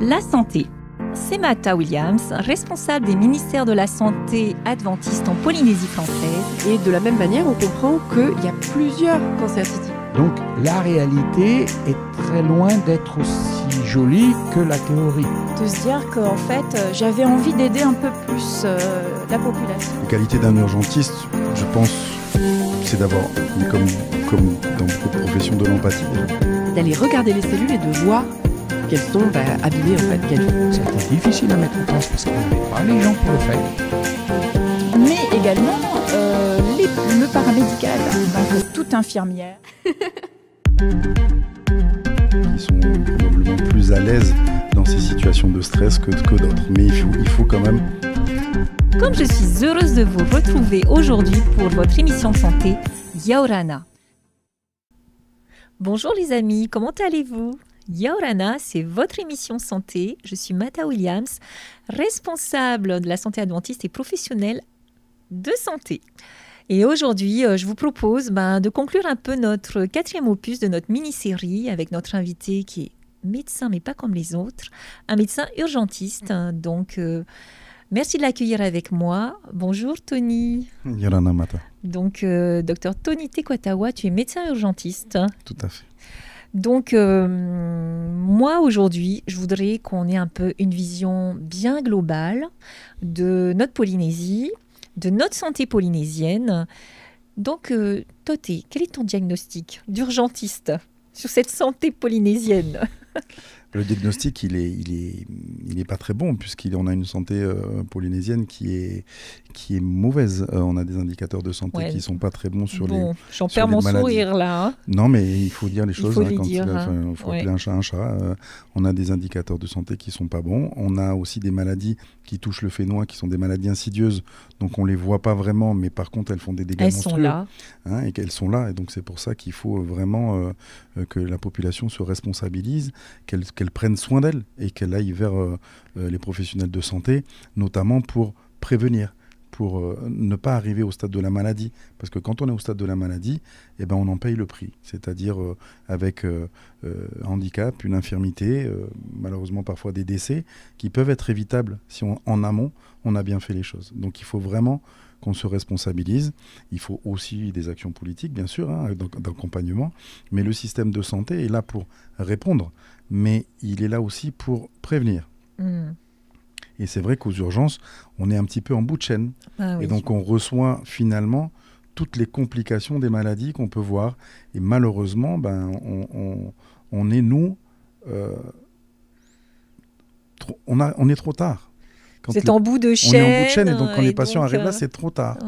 la santé. C'est Mata Williams, responsable des ministères de la Santé adventiste en Polynésie française. Et de la même manière, on comprend qu'il y a plusieurs cancers City. Donc la réalité est très loin d'être aussi jolie que la théorie. De se dire qu'en fait, euh, j'avais envie d'aider un peu plus euh, la population. La qualité d'un urgentiste, je pense, c'est d'avoir, comme, comme dans beaucoup de professions, de l'empathie. D'aller regarder les cellules et de voir qu'elles sont à en fait. C'était difficile à mettre en place parce qu'on n'avait pas les gens pour le faire. Mais également euh, les, le paramédical, donc toute infirmière. Ils sont probablement plus à l'aise dans ces situations de stress que, d'autres, mais il faut, quand même comme je suis heureuse de vous retrouver aujourd'hui pour votre émission de santé, Yaorana. Bonjour les amis, comment allez-vous Yorana, c'est votre émission santé. Je suis Mata Williams, responsable de la santé adventiste et professionnelle de santé. Et aujourd'hui, euh, je vous propose ben, de conclure un peu notre quatrième opus de notre mini-série avec notre invité qui est médecin, mais pas comme les autres, un médecin urgentiste. Donc, euh, merci de l'accueillir avec moi. Bonjour Tony. Yorana Mata. Donc, euh, docteur Tony Tekwatawa, tu es médecin urgentiste. Tout à fait. Donc, euh, moi aujourd'hui, je voudrais qu'on ait un peu une vision bien globale de notre Polynésie, de notre santé polynésienne. Donc, euh, Toté, quel est ton diagnostic d'urgentiste sur cette santé polynésienne Le diagnostic, il est, il est, il est pas très bon puisqu'on a une santé euh, polynésienne qui est, qui est mauvaise. Euh, on a des indicateurs de santé qui qui sont pas très bons sur bon, les. J'en perds mon sourire là. Hein. non, mais il faut dire les choses. Hein, il hein. faut, quand dire, il faut appeler un chat un chat. Euh, on a des indicateurs de santé qui sont pas bons. On a aussi des maladies qui touchent le fénois, qui sont des maladies insidieuses. Donc on les voit pas vraiment, mais par contre elles font des dégâts elles Sont là. et qu'elles sont là. Et donc c'est pour ça qu'il faut vraiment que la population se responsabilise, qu'elle qu'elle prenne soin d'elle et qu'elle aille vers euh, euh, les professionnels de santé, notamment pour prévenir, pour euh, ne pas arriver au stade de la maladie. Parce que quand on est au stade de la maladie, eh ben, on en paye le prix. C'est-à-dire avec un handicap, une infirmité, malheureusement parfois des décès, qui peuvent être évitables si en amont on a bien fait les choses. Donc il faut vraiment qu'on se responsabilise. Il faut aussi des actions politiques, bien sûr, hein, d'accompagnement. Mais le système de santé est là pour répondre, mais il est là aussi pour prévenir. Hmm. Et c'est vrai qu'aux urgences, on est un petit peu en bout de chaîne. Bah Et donc on reçoit finalement toutes les complications des maladies qu'on peut voir. Et malheureusement, ben, on, est, nous, euh, on, a, on est trop tard. C'est en bout de chaîne. On est en bout de chaîne et donc quand les patients arrivent là, euh, c'est trop tard.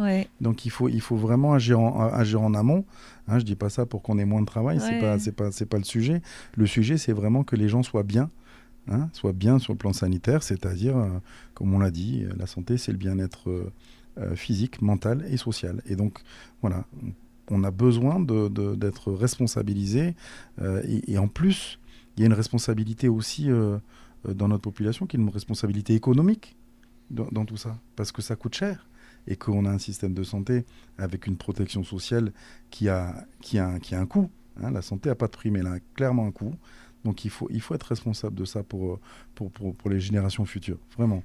Donc il faut, il faut vraiment agir en, euh, en amont. Je hein, je dis pas ça pour qu'on ait moins de travail, c'est pas, pas, c'est pas le sujet. Le sujet, c'est vraiment que les gens soient bien. Hein, soient bien sur le plan sanitaire, c'est-à-dire, euh, comme on l'a dit, la santé, c'est le bien-être physique, mental et social. Et donc, voilà, on a besoin d'être responsabilisé. et, en plus, il y a une responsabilité aussi dans notre population qui est une responsabilité économique dans, tout ça, parce que ça coûte cher et qu'on a un système de santé avec une protection sociale qui a, qui a, qui a un coût. Hein. la santé n'a pas de prix, mais elle a clairement un coût. Donc il faut, il faut être responsable de ça pour, pour, pour les générations futures, vraiment.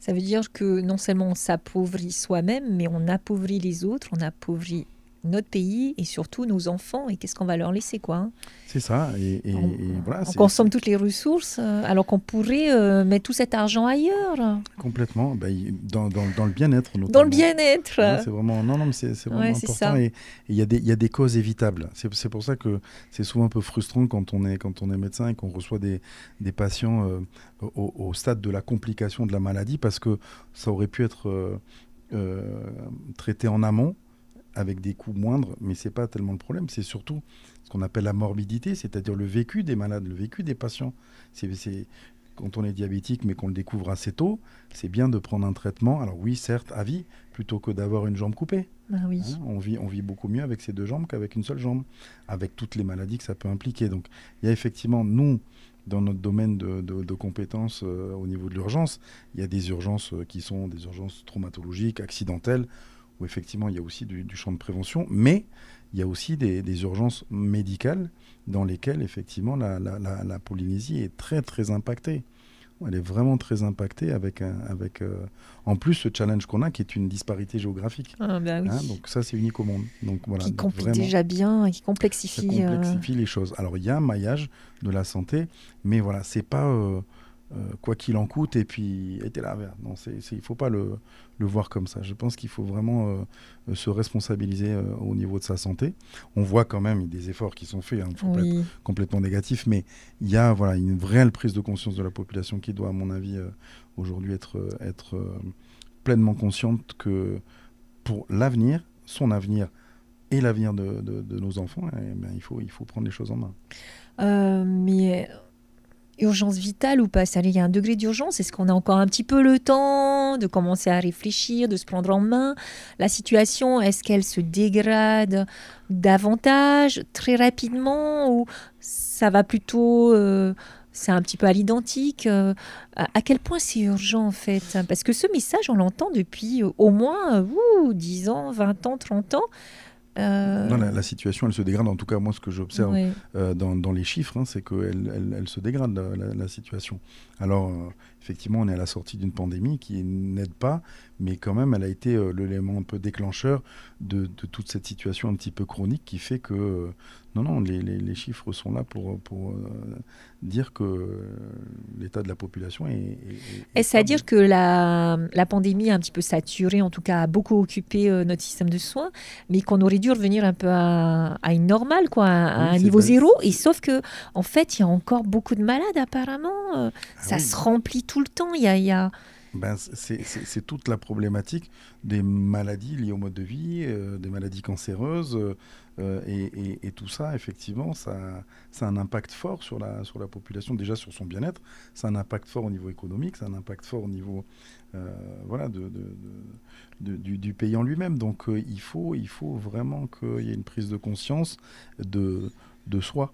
Ça veut dire que non seulement on s'appauvrit soi-même, mais on appauvrit les autres, on appauvrit notre pays et surtout nos enfants et qu'est-ce qu'on va leur laisser quoi. Hein c'est ça et, on, consomme toutes les ressources euh, alors qu'on pourrait euh, mettre tout cet argent ailleurs. Complètement ben, dans, dans, le bien-être. Dans le bien-être. c'est vraiment non non mais c'est vraiment important et il y, a des causes évitables. C'est pour ça que c'est souvent un peu frustrant quand on est quand on est médecin et qu'on reçoit des, des patients euh, au, stade de la complication de la maladie parce que ça aurait pu être traité en amont avec des coûts moindres, mais ce n'est pas tellement le problème, c'est surtout ce qu'on appelle la morbidité, c'est-à-dire le vécu des malades, le vécu des patients. C'est quand on est diabétique mais qu'on le découvre assez tôt, c'est bien de prendre un traitement, alors oui, certes, à vie, plutôt que d'avoir une jambe coupée. Bah hein, on, vit, on vit beaucoup mieux avec ces deux jambes qu'avec une seule jambe, avec toutes les maladies que ça peut impliquer. Donc il y a effectivement, nous, dans notre domaine de, compétences euh, au niveau de l'urgence, il y a des urgences euh, qui sont des urgences traumatologiques, accidentelles, où effectivement il y a aussi du, champ de prévention, mais il y a aussi des, urgences médicales dans lesquelles effectivement la, Polynésie est très très impactée. Elle est vraiment très impactée avec, avec euh, en plus ce challenge qu'on a qui est une disparité géographique. Ah, bah hein, donc ça c'est unique au monde. Donc voilà. Qui complique déjà bien, qui complexifie. complexifie euh, les choses. Alors il y a un maillage de la santé, mais voilà c'est pas euh, euh, quoi qu'il en coûte, et puis était là. Non, il ne faut pas le, le, voir comme ça. Je pense qu'il faut vraiment euh, se responsabiliser euh, au niveau de sa santé. On voit quand même des efforts qui sont faits, hein, complètement négatifs, mais il y a voilà, une réelle prise de conscience de la population qui doit, à mon avis, aujourd'hui être, être pleinement consciente que pour l'avenir, son avenir, et l'avenir de, de, nos enfants, eh ben, il, faut, il faut prendre les choses en main. mais urgence vitale ou pas Ça, il y a un degré d'urgence. Est-ce qu'on a encore un petit peu le temps de commencer à réfléchir, de se prendre en main La situation, est-ce qu'elle se dégrade davantage, très rapidement, ou ça va plutôt euh, c'est un petit peu à l'identique. Euh, à quel point c'est urgent en fait Parce que ce message, on l'entend depuis euh, au moins dix 10 ans, 20 ans, 30 ans. Euh, non, la, situation, elle se dégrade. En tout cas, moi, ce que j'observe euh, dans, les chiffres, hein, c'est qu'elle elle, se dégrade, la, la situation. Alors, euh, effectivement, on est à la sortie d'une pandémie qui n'aide pas, mais quand même, elle a été euh, l'élément un peu déclencheur de, toute cette situation un petit peu chronique qui fait que, euh, non, non, les, chiffres sont là pour, pour euh, dire que l'état de la population est... est, C'est-à-dire que la, la, pandémie a un petit peu saturé, en tout cas a beaucoup occupé notre système de soins, mais qu'on aurait dû revenir un peu à, une normale, quoi, à, un niveau zéro, et sauf que, en fait, il y a encore beaucoup de malades apparemment, ah ça se remplit tout le temps. Il y a, ben, c'est toute la problématique des maladies liées au mode de vie, euh, des maladies cancéreuses, euh, euh, et, tout ça, effectivement, ça, a un impact fort sur la, sur la population, déjà sur son bien-être, ça un impact fort au niveau économique, c'est un impact fort au niveau voilà, du, du, pays en lui-même. Donc il, faut, il faut vraiment qu'il y ait une prise de conscience de, de soi.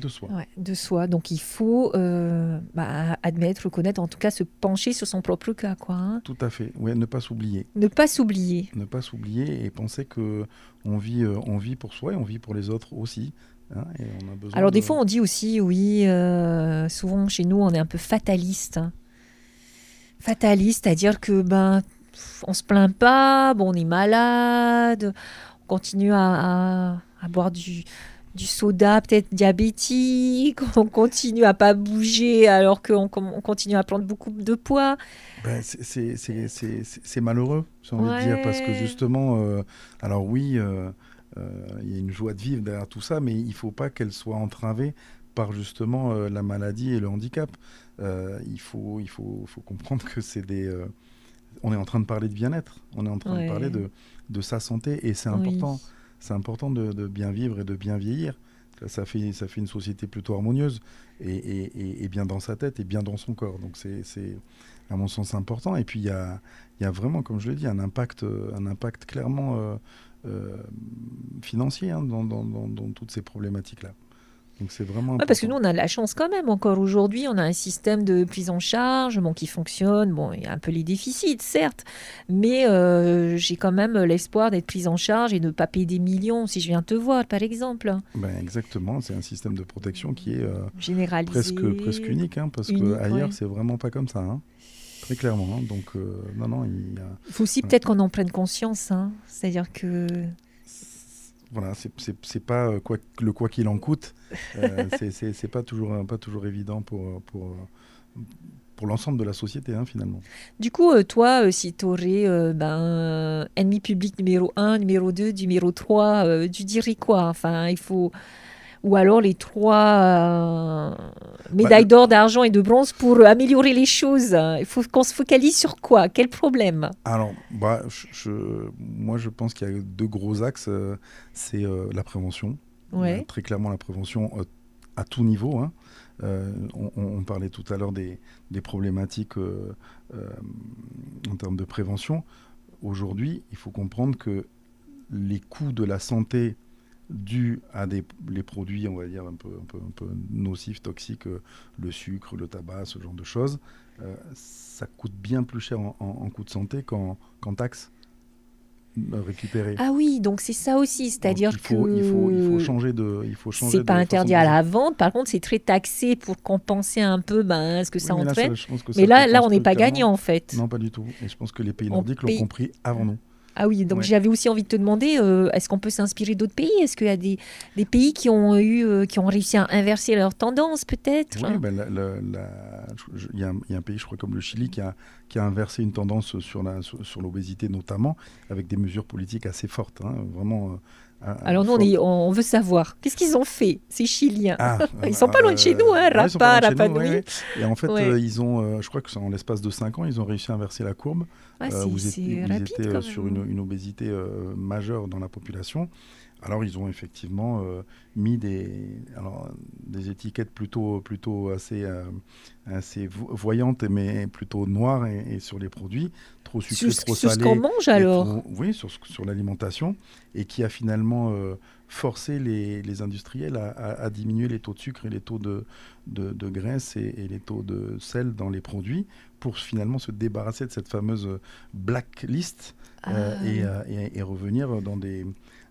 De soi. de soi. Donc il faut euh, bah, admettre, reconnaître, en tout cas se pencher sur son propre cas. Quoi, hein. Tout à fait. Ouais, ne pas s'oublier. Ne pas s'oublier. Ne pas s'oublier et penser que on vit, euh, on vit pour soi et on vit pour les autres aussi. Hein, Alors des fois on dit aussi, oui, euh, souvent chez nous on est un peu fataliste. Hein. Fataliste, c'est-à-dire que ben on se plaint pas, bon on est malade, on continue à boire du du soda peut-être diabétique, on continue à pas bouger alors qu'on continue à prendre beaucoup de poids. Ben, c'est malheureux, j'ai envie de dire, parce que justement, euh, alors oui, euh, euh, il y a une joie de vivre derrière tout ça, mais il faut pas qu'elle soit entravée par justement la maladie et le handicap. il faut, il faut, comprendre que c'est des on est en train de parler de bien-être, on est en train de parler de, sa santé et c'est important c'est important de, bien vivre et de bien vieillir. Ça fait, ça fait une société plutôt harmonieuse et, bien dans sa tête et bien dans son corps. Donc c'est à mon sens important. Et puis il y a, y a, vraiment, comme je le dis, un impact, un impact clairement euh, euh, financier hein, dans, dans, dans toutes ces problématiques-là c'est vraiment. parce que nous, on a de la chance quand même. Encore aujourd'hui, on a un système de prise en charge bon, qui fonctionne. Bon, il y a un peu les déficits, certes, mais euh, j'ai quand même l'espoir d'être prise en charge et de ne pas payer des millions si je viens te voir, par exemple. Ben exactement. C'est un système de protection qui est euh, presque, presque unique, hein, parce qu'ailleurs, que ailleurs, c'est vraiment pas comme ça. Hein. très clairement. Hein. Donc, euh, non, non, il, faut aussi peut-être qu'on en prenne conscience. C'est-à-dire que voilà, c'est pas euh, quoi, le quoi qu'il en coûte. Euh, c'est pas toujours euh, pas toujours évident pour pour pour l'ensemble de la société, hein, finalement. Du coup, toi, si tu aurais ben, ennemi public numéro 1, numéro 2, numéro 3, tu dirais quoi Enfin, il faut, ou alors les trois euh, bah, médailles d'or, d'argent et de bronze pour euh, améliorer les choses Il faut qu'on se focalise sur quoi Quel problème Alors, bah, moi, je pense qu'il y a deux gros axes. Euh, c'est la prévention. très clairement, la prévention à tout niveau. Hein. on, parlait tout à l'heure des, problématiques en termes de prévention. Aujourd'hui, il faut comprendre que les coûts de la santé dû à des, les produits, on va dire, un peu, un peu, un peu nocifs, toxiques, euh, le sucre, le tabac, ce genre de choses, euh, ça coûte bien plus cher en, coût de santé qu'en taxes taxe euh, Ah oui, donc c'est ça aussi, c'est-à-dire que... Il faut, il faut changer de... Il faut c'est pas interdit à la vente, par contre c'est très taxé pour compenser un peu ben, ce que ça entraîne. mais là, là, on n'est pas gagnant en fait. Non, pas du tout. Et je pense que les pays nordiques l'ont compris avant nous. Ah oui, donc j'avais aussi envie de te demander, euh, est-ce qu'on peut s'inspirer d'autres pays Est-ce qu'il y a des, pays qui ont, eu, euh, qui ont réussi à inverser leur tendance peut-être Oui, hein? ben, il y, a un pays, je crois, comme le Chili, qui a, inversé une tendance sur l'obésité notamment, avec des mesures politiques assez fortes, hein, vraiment euh, euh, alors nous, on, veut savoir. Qu'est-ce qu'ils ont fait, ces Chiliens ah, Ils euh, sont pas loin de chez nous, hein, Rapa, Rapa Et en fait, euh, ils ont, je crois que en l'espace de 5 ans, ils ont réussi à inverser la courbe. Ah, vous étiez, ils étaient sur une, obésité majeure dans la population. Alors ils ont effectivement mis des, des étiquettes plutôt, plutôt assez, assez voyantes, mais plutôt noires et sur les produits sur, ce qu'on mange alors Oui, sur, l'alimentation, et qui a finalement euh, forcé les, industriels à, diminuer les taux de sucre et les taux de, de, graisse et, les taux de sel dans les produits pour finalement se débarrasser de cette fameuse blacklist euh, ah. euh, et, revenir dans des,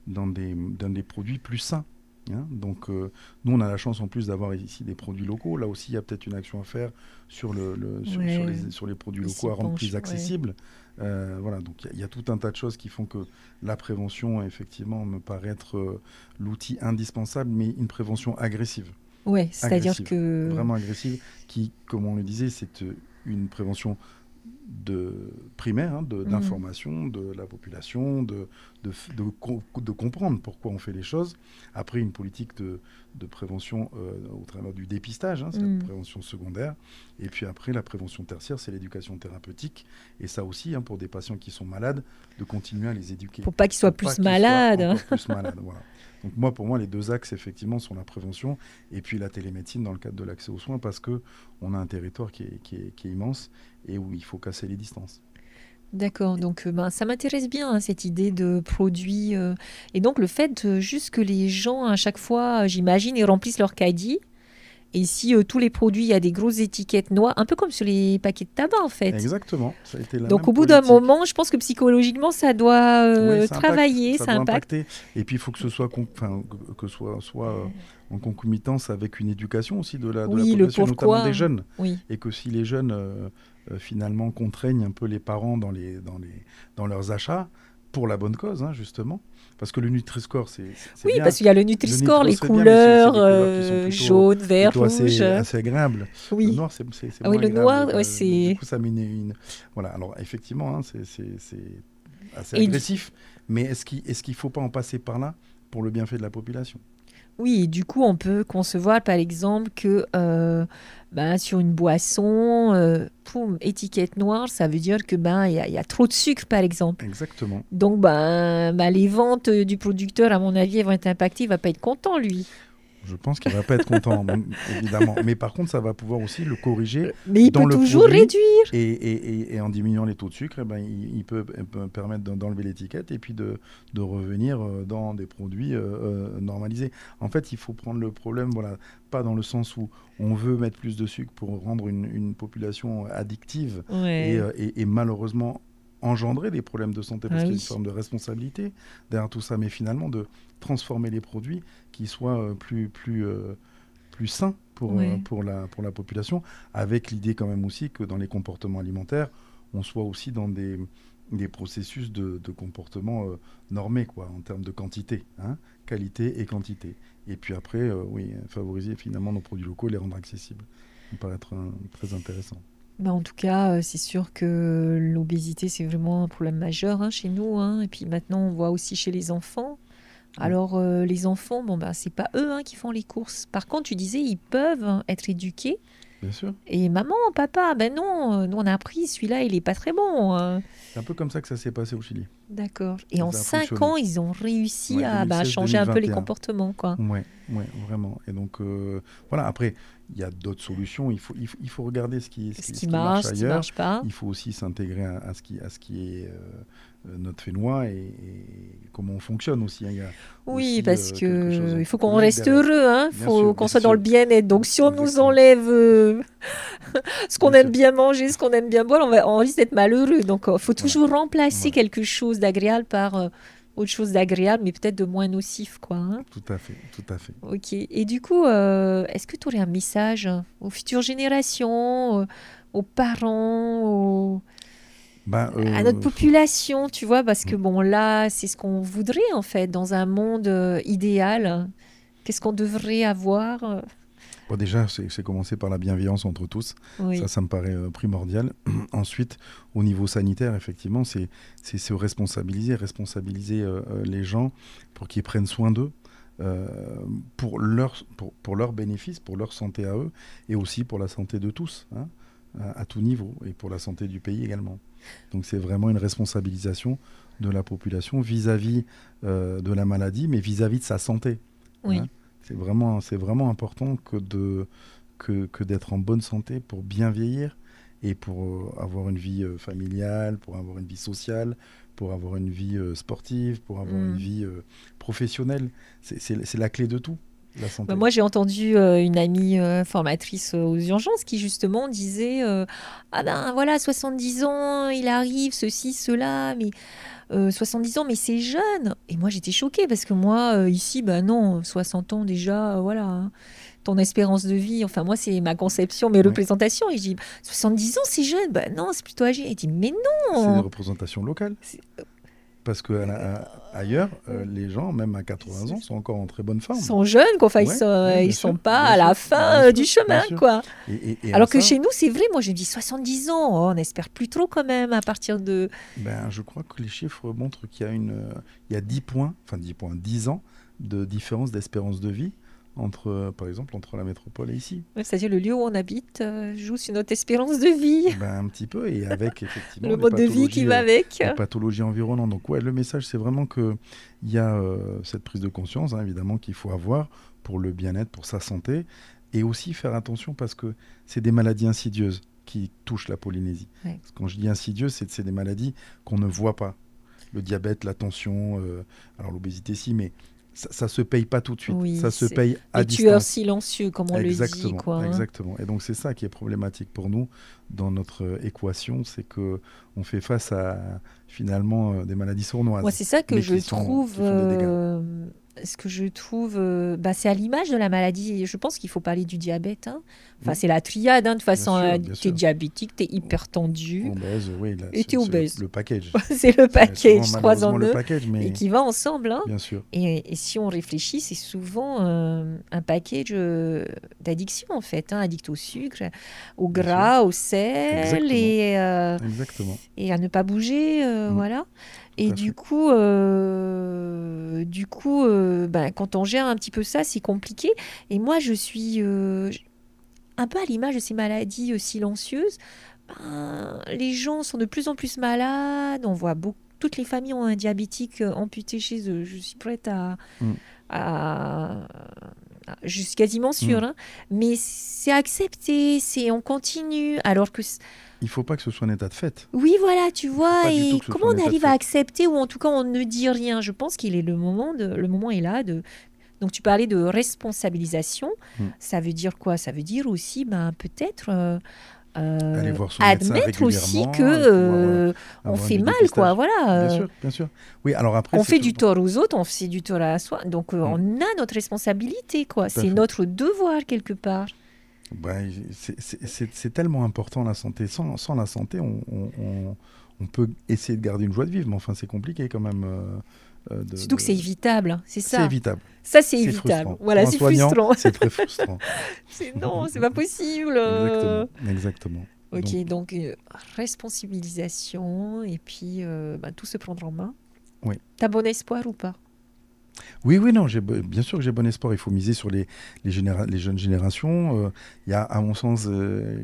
dans des, dans des produits plus sains. Hein, donc euh, nous, on a la chance en plus d'avoir ici des produits locaux. Là aussi, il y a peut-être une action à faire sur, les, produits locaux à rendre plus accessibles. Euh, voilà, donc il y, a tout un tas de choses qui font que la prévention, effectivement, me paraît être euh, l'outil indispensable, mais une prévention agressive. Oui, c'est-à-dire que... Vraiment agressive, qui, comme on le disait, c'est une prévention de primaire, hein, mhm. d'information de, la population, de, de, de, comprendre pourquoi on fait les choses. Après, une politique de, prévention euh, au travers du dépistage, hein, c'est la mhm. prévention secondaire. Et puis après, la prévention tertiaire, c'est l'éducation thérapeutique. Et ça aussi, hein, pour des patients qui sont malades, de continuer à les éduquer. Pour pas qu'ils soient, plus malades. plus malades, voilà. Donc moi, pour moi, les deux axes, effectivement, sont la prévention et puis la télémédecine dans le cadre de l'accès aux soins, parce que on a un territoire qui qui est immense et où il faut casser les distances. D'accord, donc euh, ben, ça m'intéresse bien hein, cette idée de produit. Euh, et donc le fait euh, juste que les gens à chaque fois, j'imagine, ils remplissent leur caddie. Et si tous les produits, il y a des grosses étiquettes noires, un peu comme sur les paquets de tabac en fait. Exactement. donc au bout d'un moment, je pense que psychologiquement, ça doit travailler, ça, impacte. Et puis il faut que ce soit, en concomitance avec une éducation aussi de la, de oui, le des hein. jeunes. Oui. Et que si les jeunes euh, finalement contraignent un peu les parents dans, les, dans, les, dans leurs achats pour la bonne cause, hein, justement. Parce que le Nutri-Score, c'est. Oui, parce qu'il y a le Nutri-Score, les couleurs bien, euh, jaune, vert, rouge. Assez, agréable. Le noir, c'est oui, le noir, c'est. Du ça Voilà, alors effectivement, hein, c'est assez agressif. Mais est-ce qu'il ne qu'il faut pas en passer par là pour le bienfait de la population oui, du coup, on peut concevoir par exemple que euh, ben, sur une boisson, euh, étiquette noire, ça veut dire que ben il y, a trop de sucre par exemple. Exactement. Donc ben, ben, les ventes du producteur, à mon avis, vont être impactées. Il va pas être content lui. Je pense qu'il ne va pas être content, évidemment. Mais par contre, ça va pouvoir aussi le corriger. Mais il dans peut le toujours réduire. Et, en diminuant les taux de sucre, eh ben, il, peut, permettre d'enlever l'étiquette et puis de, revenir euh, dans des produits euh, euh, normalisés. En fait, il faut prendre le problème, voilà, pas dans le sens où on veut mettre plus de sucre pour rendre une, population addictive et, malheureusement engendrer des problèmes de santé, parce ah qu'il y a une forme de responsabilité derrière tout ça, mais finalement de transformer les produits qui soient euh, plus, plus, euh, plus sains pour, euh, pour, la, pour la population, avec l'idée quand même aussi que dans les comportements alimentaires, on soit aussi dans des, processus de, comportement normé quoi, en termes de quantité, hein, qualité et quantité. Et puis après, oui, favoriser finalement nos produits locaux, les rendre accessibles. Ça me paraît être, très intéressant. Bah, en tout cas, euh, c'est sûr que l'obésité, c'est vraiment un problème majeur hein, chez nous. Hein. Et puis maintenant, on voit aussi chez les enfants. Mm. Alors, euh, les enfants, bon, bah, c'est pas eux hein, qui font les courses. Par contre, tu disais, ils peuvent être éduqués. Bien sûr. Et maman, papa, ben non, euh, nous on a appris, celui-là, il est pas très bon. C'est un peu comme ça que ça s'est passé au Chili. D'accord. Et en cinq ans, ils ont réussi à bah, changer un peu les comportements. quoi. Oui, vraiment. Et donc, euh, voilà, après, il y a d'autres solutions. Il faut, il faut, regarder ce qui, ce, ce qui, marche, ce qui marche pas. Il faut aussi s'intégrer à, ce qui, à ce qui est euh, notre fénois et, comment on fonctionne aussi. Hein. oui, parce qu'il euh, que il faut qu'on reste heureux, il hein. faut qu'on soit dans le bien-être. Donc si on nous enlève ce qu'on aime bien manger, ce qu'on aime bien boire, on, va, en risque d'être malheureux. Donc, il euh, faut toujours remplacer quelque chose d'agréable par euh, autre chose d'agréable, mais peut-être de moins nocif. quoi. Hein. tout à fait, tout à fait. Ok. Et du coup, euh, est-ce que tu aurais un message aux futures générations, aux parents, bah, à notre population, tu vois, parce que mm. bon, là, c'est ce qu'on voudrait en fait, dans un monde idéal. Qu'est-ce qu'on devrait avoir déjà, c'est commencer par la bienveillance entre tous. Ça, ça me paraît euh, primordial. Ensuite, au niveau sanitaire, effectivement, c'est se responsabiliser, responsabiliser euh, euh, les gens pour qu'ils prennent soin d'eux. pour leur, pour, pour, leur bénéfice, pour leur santé à eux, et aussi pour la santé de tous, hein, à, tout niveau, et pour la santé du pays également. Donc c'est vraiment une responsabilisation de la population vis-à-vis de la maladie, mais vis-à-vis de sa santé. Oui. Hein. C'est vraiment, vraiment important que de que, d'être en bonne santé pour bien vieillir et pour euh, avoir une vie euh, familiale, pour avoir une vie sociale, pour avoir une vie euh, sportive, pour avoir une mm. vie professionnelle. C'est la clé de tout. La santé. Bah, moi, j'ai entendu une amie formatrice aux urgences qui justement disait Ah ben voilà, 70 ans, il arrive, ceci, cela, mais 70 euh, ans, mais c'est jeune. Et moi, j'étais choquée parce que moi, euh, ici, ben non, 60 ans déjà, voilà, hein. ton espérance de vie. Enfin, moi, c'est ma conception, mes représentations. Et je dis, 70 ans, c'est jeune. ben non, c'est plutôt âgé. Et dit, mais non. C'est une représentation locale. Euh, parce que euh, euh, ailleurs, euh, les gens, même à 80 ans, sont encore en très bonne forme. Ils sont jeunes, quoi. ils sont, sont pas à la fin du chemin, quoi. Alors que chez nous, c'est vrai. Moi, j'ai dit 70 ans. Oh, on espère plus trop, quand même, à partir de. Ben, je crois que les chiffres montrent qu'il y a une, il y a 10 points, enfin 10 points, 10 ans de différence d'espérance de vie entre, par exemple, entre la métropole et ici. C'est-à-dire le lieu où on habite euh, joue sur notre espérance de vie. Eh ben, un petit peu, et avec effectivement le mode de vie qui va euh, avec. la pathologie environnante. Donc ouais, le message, c'est vraiment qu'il y a euh, cette prise de conscience, hein, évidemment, qu'il faut avoir pour le bien-être, pour sa santé, et aussi faire attention parce que c'est des maladies insidieuses qui touchent la Polynésie. quand je dis insidieuses, c'est des maladies qu'on ne voit pas. Le diabète, la tension, alors l'obésité si, mais ça, ça, se paye pas tout de suite, ça se paye à distance. tueurs silencieux, comme on le dit. Quoi, hein. Exactement. Et donc c'est ça qui est problématique pour nous dans notre euh, équation, c'est que on fait face à finalement euh, des maladies sournoises. Moi, c'est ça que je trouve ce que je trouve, euh, bah, c'est à l'image de la maladie. Je pense qu'il faut parler du diabète. Hein. Enfin, mm. c'est la triade. Hein, de façon, euh, tu es diabétique, tu es hypertendu. Obèse, et tu es obèse. Le, package. c'est le package, trois en deux. Et qui va ensemble. Hein. Et, si on réfléchit, c'est souvent euh, un package d'addiction, en fait. addict au sucre, au gras, au sel. Et, à ne pas bouger, mm. voilà. Et du coup, euh, du coup, ben, quand on gère un petit peu ça, c'est compliqué. Et moi, je suis euh, un peu à l'image de ces maladies silencieuses. Ben, les gens sont de plus en plus malades. On voit beaucoup. Toutes les familles ont un diabétique amputé chez eux. Je suis prête à, mm. à je suis quasiment sûre, mm. hein. mais c'est accepté, c'est on continue, alors que il faut pas que ce soit un état de fait. Oui, voilà, tu vois, et comment on arrive à accepter ou en tout cas on ne dit rien. Je pense qu'il est le moment de, le moment est là de. Donc tu parlais de responsabilisation. Hmm. Ça veut dire quoi Ça veut dire aussi, ben peut-être. Euh, euh, admettre aussi que euh, on fait mal quoi voilà bien sûr, bien sûr. oui alors après on fait du tort aux autres on fait du tort à soi donc hmm. on a notre responsabilité quoi c'est notre devoir quelque part Ouais, c'est tellement important la santé. Sans, sans la santé, on, on, peut essayer de garder une joie de vivre, mais enfin, c'est compliqué quand même. Euh, euh, Surtout que c'est évitable, hein, c'est ça. C'est évitable. Ça, c'est évitable. Voilà, c'est frustrant. C'est très frustrant. non, c'est pas possible. Exactement. Ok, donc, euh, responsabilisation et puis bah, tout se prendre en main. Oui. T'as bon espoir ou pas oui, oui, non, bien sûr que j'ai bon espoir. Il faut miser sur les, les jeunes générations. Euh, il y a, à mon sens, euh,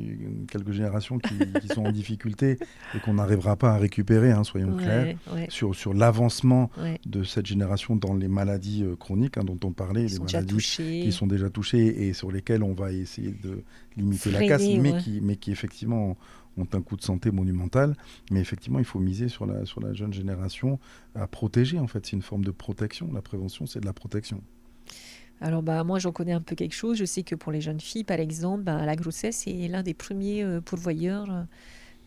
quelques générations qui, sont en difficulté et qu'on n'arrivera pas à récupérer, hein, soyons clairs, sur, l'avancement de cette génération dans les maladies euh, chroniques hein, dont on parlait, les maladies qui sont déjà touchées et sur lesquelles on va essayer de limiter la casse, mais, qui, mais qui effectivement ont un coût de santé monumental. Mais effectivement, il faut miser sur la, sur la jeune génération à protéger. En fait, c'est une forme de protection. La prévention, c'est de la protection. Alors bah moi j'en connais un peu quelque chose. Je sais que pour les jeunes filles, par exemple, bah, la grossesse est l'un des premiers euh, pourvoyeurs euh,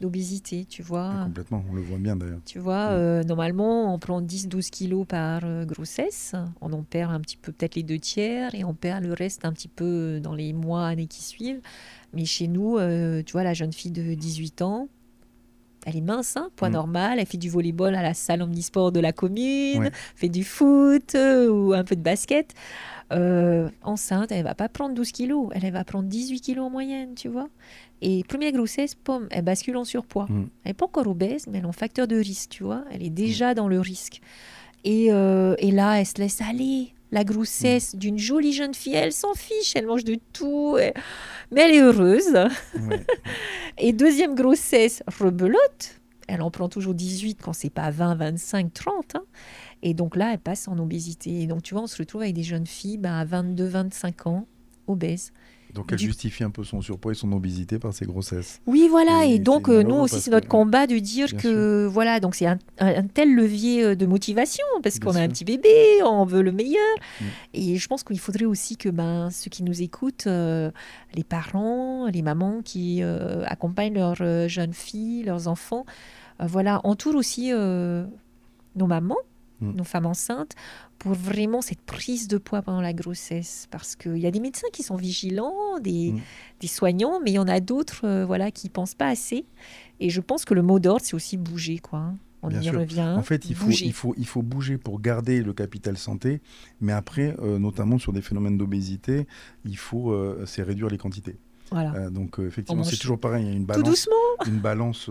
d'obésité, tu vois. Ah, complètement, on le voit bien d'ailleurs. Tu vois, mm. euh, normalement on prend 10-12 kilos par grossesse, on en perd un petit peu peut-être les deux tiers et on perd le reste un petit peu dans les mois, années qui suivent. Mais chez nous, euh, tu vois, la jeune fille de 18 ans, elle est mince, hein, poids mm. normal, elle fait du volleyball à la salle omnisport de la commune, fait du foot euh, ou un peu de basket. Euh, enceinte, elle va pas prendre 12 kilos, elle, va prendre 18 kilos en moyenne, tu vois. Et première grossesse, pomme, elle bascule en surpoids. Mm. Elle n'est pas encore obèse, mais elle est en facteur de risque, tu vois. Elle est mm. déjà dans le risque. Et, et là, elle se laisse aller la mm. grossesse d'une jolie jeune fille, elle s'en fiche, elle mange de tout, mais elle est heureuse. et deuxième grossesse, rebelote, elle en prend toujours 18 quand c'est pas 20, 25, 30. Et donc là, elle passe en obésité. Et donc tu vois, on se retrouve avec des jeunes filles ben, à 22, 25 ans, obèses. Donc elle justifie un peu son surpoids et son obésité par ses grossesses. Oui, voilà. Et, donc euh, nous aussi, c'est notre combat de dire que voilà, donc c'est un, tel levier euh, de motivation parce qu'on a un petit bébé, on veut le meilleur. Mm. Et je pense qu'il faudrait aussi que ben, ceux qui nous écoutent, euh, les parents, les mamans qui accompagnent leurs jeunes filles, leurs enfants, voilà, entourent aussi nos mamans Mm. nos femmes enceintes, pour vraiment cette prise de poids pendant la grossesse. Parce qu'il y a des médecins qui sont vigilants, des, mm. des soignants, mais il y en a d'autres euh, voilà, qui ne pensent pas assez. Et je pense que le mot d'ordre, c'est aussi bouger. quoi. Hein. On y revient. En fait, il faut, bouger. il, faut, il faut bouger pour garder le capital santé, mais après, euh, notamment sur des phénomènes d'obésité, il faut euh, c'est réduire les quantités. Voilà. donc effectivement, c'est toujours pareil, hein, il y a une balance, une balance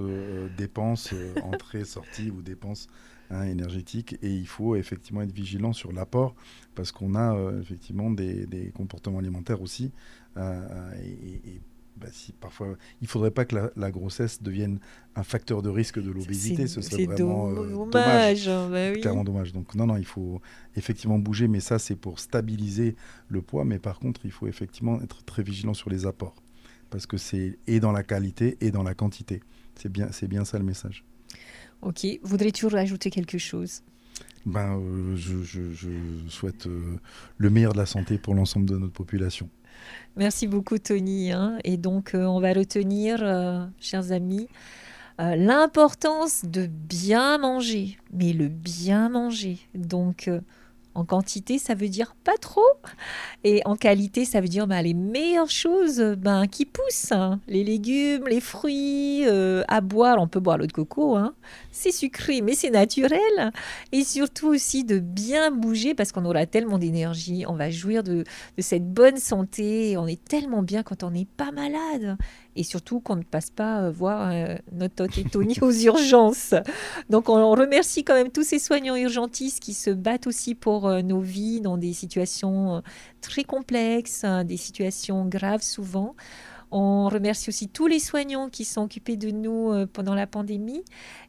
dépenses entrée sortie ou dépenses Hein, énergétique et il faut effectivement être vigilant sur l'apport parce qu'on a euh, effectivement des, comportements alimentaires aussi euh, euh, et, bah, si, parfois, il ne faudrait pas que la, grossesse devienne un facteur de risque de l'obésité. Ce serait vraiment dommage. Hein, bah Clairement dommage. Donc, non, non, il faut effectivement bouger, mais ça, c'est pour stabiliser le poids. Mais par contre, il faut effectivement être très vigilant sur les apports. Parce que c'est et dans la qualité et dans la quantité. C'est bien, bien ça le message. Ok. Voudrais-tu rajouter quelque chose ben, euh, je, souhaite euh, le meilleur de la santé pour l'ensemble de notre population. Merci beaucoup Tony. Hein. Et donc euh, on va retenir, chers amis, l'importance de bien manger, mais le bien manger. Donc en quantité, ça veut dire pas trop. Et en qualité, ça veut dire ben, les meilleures choses ben, qui poussent. Hein. Les légumes, les fruits, euh, à boire, on peut boire l'eau de coco. Hein. C'est sucré, mais c'est naturel. Et surtout aussi de bien bouger parce qu'on aura tellement d'énergie. On va jouir de cette bonne santé. On est tellement bien quand on n'est pas malade et surtout qu'on ne passe pas euh, voir euh, notre Tony aux urgences. Donc on remercie quand même tous ces soignants urgentistes qui se battent aussi pour euh, nos vies dans des situations très complexes, hein, des situations graves souvent. On remercie aussi tous les soignants qui sont occupés de nous pendant la pandémie.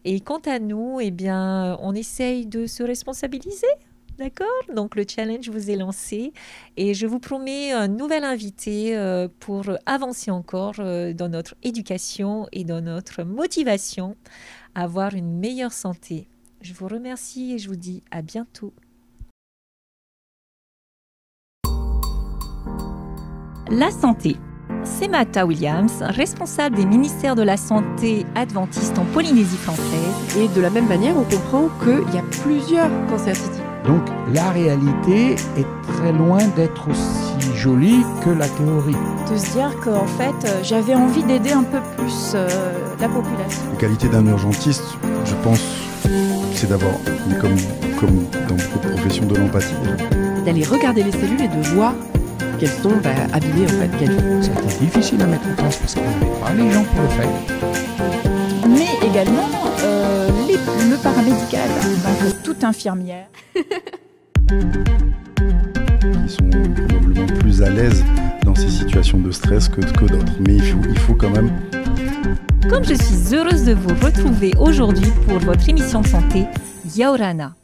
Et quant à nous, eh bien, on essaye de se responsabiliser D'accord Donc le challenge vous est lancé et je vous promets un nouvel invité euh, pour avancer encore euh, dans notre éducation et dans notre motivation à avoir une meilleure santé. Je vous remercie et je vous dis à bientôt. La santé. C'est Mata Williams, responsable des ministères de la Santé adventiste en Polynésie française. Et de la même manière, on comprend qu'il y a plusieurs cancers donc la réalité est très loin d'être aussi jolie que la théorie. De se dire qu'en fait, euh, j'avais envie d'aider un peu plus euh, la population. La qualité d'un urgentiste, je pense, c'est d'avoir, comme, dans beaucoup de professions, de l'empathie. D'aller regarder les cellules et de voir qu'elles sont bah, habillées en fait. C'était difficile à mettre en place parce qu'on n'avait pas les gens pour le faire. Mais également... Euh, le paramédical, toute infirmière. Ils sont probablement plus à l'aise dans ces situations de stress que, d'autres, mais il faut, quand même. Comme je suis heureuse de vous retrouver aujourd'hui pour votre émission de santé, Yaorana.